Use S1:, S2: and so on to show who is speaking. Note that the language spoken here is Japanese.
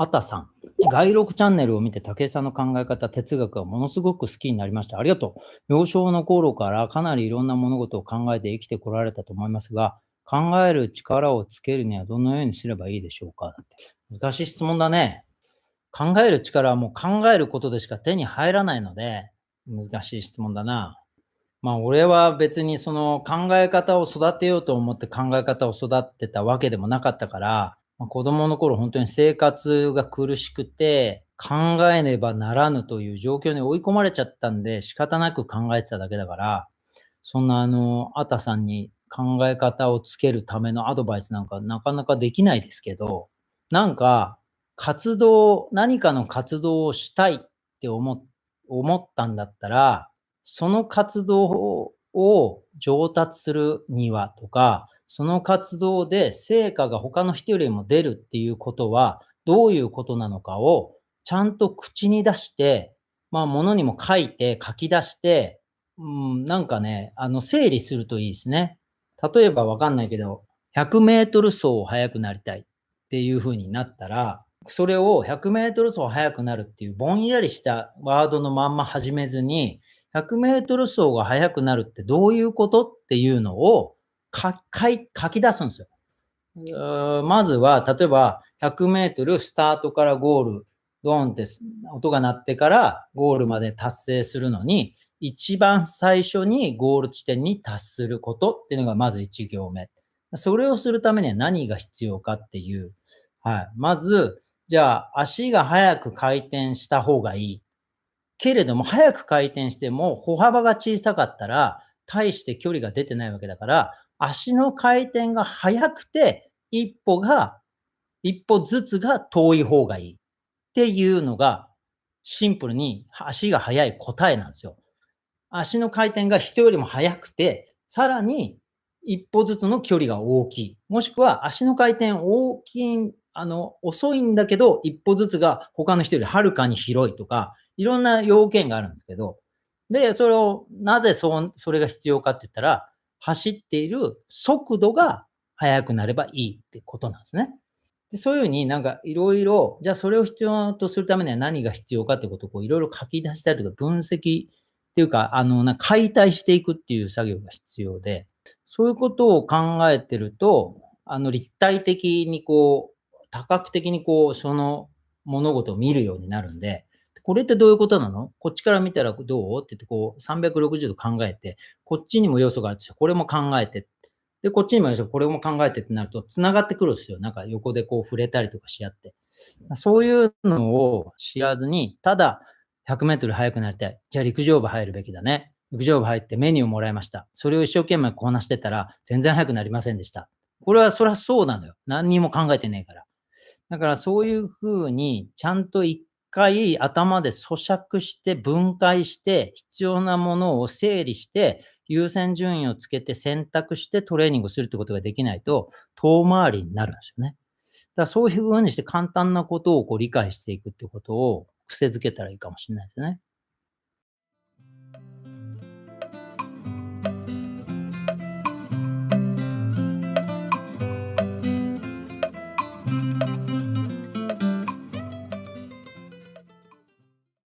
S1: あたさん。外録チャンネルを見て武井さんの考え方、哲学がものすごく好きになりました。ありがとう。幼少の頃からかなりいろんな物事を考えて生きてこられたと思いますが、考える力をつけるにはどのようにすればいいでしょうか難しい質問だね。考える力はもう考えることでしか手に入らないので、難しい質問だな。まあ俺は別にその考え方を育てようと思って考え方を育ってたわけでもなかったから、まあ、子供の頃本当に生活が苦しくて考えねばならぬという状況に追い込まれちゃったんで仕方なく考えてただけだからそんなあのあたさんに考え方をつけるためのアドバイスなんかなかなかできないですけどなんか活動何かの活動をしたいって思ったんだったらその活動を上達するにはとかその活動で成果が他の人よりも出るっていうことは、どういうことなのかをちゃんと口に出して、まあ、物にも書いて、書き出して、うん、なんかね、あの、整理するといいですね。例えばわかんないけど、100メートル走を速くなりたいっていう風になったら、それを100メートル走速くなるっていうぼんやりしたワードのまんま始めずに、100メートル走が速くなるってどういうことっていうのをかかい書き出すんですよ。まずは、例えば100メートルスタートからゴール、ドーンって音が鳴ってからゴールまで達成するのに、一番最初にゴール地点に達することっていうのがまず1行目。それをするためには何が必要かっていう。はい。まず、じゃあ足が早く回転した方がいい。けれども、早く回転しても歩幅が小さかったら、対して距離が出てないわけだから、足の回転が速くて、一歩が、一歩ずつが遠い方がいいっていうのが、シンプルに足が速い答えなんですよ。足の回転が人よりも速くて、さらに一歩ずつの距離が大きい。もしくは足の回転大きい、あの、遅いんだけど、一歩ずつが他の人よりはるかに広いとか、いろんな要件があるんですけど、で、それを、なぜそう、それが必要かって言ったら、走っている速度が速くなればいいってことなんですね。でそういうふうになんかいろいろ、じゃあそれを必要とするためには何が必要かってことをこういろいろ書き出したりとか分析っていうか、あの、な解体していくっていう作業が必要で、そういうことを考えてると、あの、立体的にこう、多角的にこう、その物事を見るようになるんで、これってどういうことなのこっちから見たらどうって言って、こう、360度考えて、こっちにも要素があるて、これも考えて、で、こっちにも要素、これも考えてってなると、繋がってくるんですよ。なんか横でこう触れたりとかし合って。そういうのを知らずに、ただ、100メートル速くなりたい。じゃあ陸上部入るべきだね。陸上部入ってメニューをもらいました。それを一生懸命こなしてたら、全然速くなりませんでした。これは、そりゃそうなのよ。何にも考えてねえから。だからそういうふうに、ちゃんと一回頭で咀嚼して分解して必要なものを整理して優先順位をつけて選択してトレーニングするってことができないと遠回りになるんですよね。だからそういうふうにして簡単なことをこう理解していくってことを癖づけたらいいかもしれないですね。